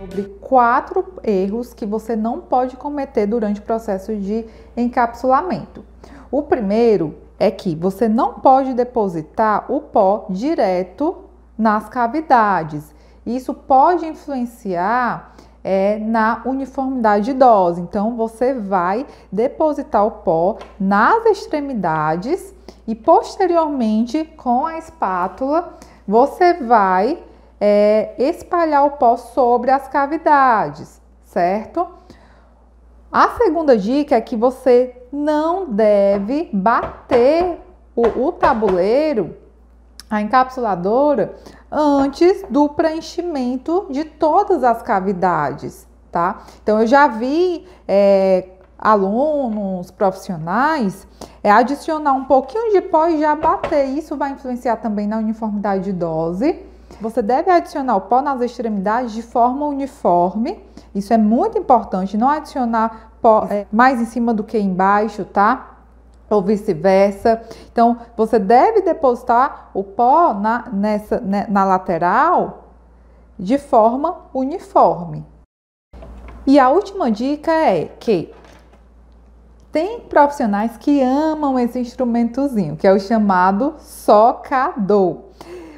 sobre quatro erros que você não pode cometer durante o processo de encapsulamento. O primeiro é que você não pode depositar o pó direto nas cavidades. Isso pode influenciar é, na uniformidade de dose. Então, você vai depositar o pó nas extremidades e posteriormente, com a espátula, você vai é, espalhar o pó sobre as cavidades, certo? A segunda dica é que você não deve bater o, o tabuleiro, a encapsuladora, antes do preenchimento de todas as cavidades, tá? Então eu já vi é, alunos, profissionais, é adicionar um pouquinho de pó e já bater. Isso vai influenciar também na uniformidade de dose. Você deve adicionar o pó nas extremidades de forma uniforme. Isso é muito importante, não adicionar pó é, mais em cima do que embaixo, tá? ou vice-versa. Então, você deve depositar o pó na, nessa, né, na lateral de forma uniforme. E a última dica é que tem profissionais que amam esse instrumentozinho, que é o chamado socador.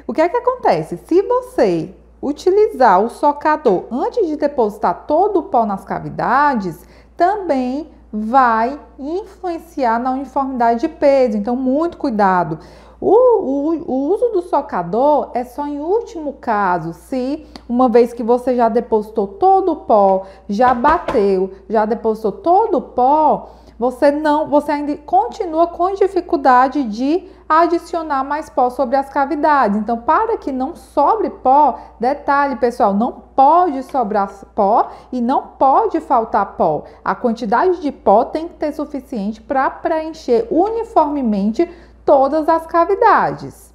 O que é que acontece? Se você utilizar o socador antes de depositar todo o pó nas cavidades, também vai influenciar na uniformidade de peso. Então, muito cuidado. O, o, o, uso do socador é só em último caso, se uma vez que você já depositou todo o pó, já bateu, já depositou todo o pó, você não, você ainda continua com dificuldade de adicionar mais pó sobre as cavidades. Então, para que não sobre pó, detalhe, pessoal, não pode sobrar pó e não pode faltar pó. A quantidade de pó tem que ter suficiente para preencher uniformemente todas as cavidades.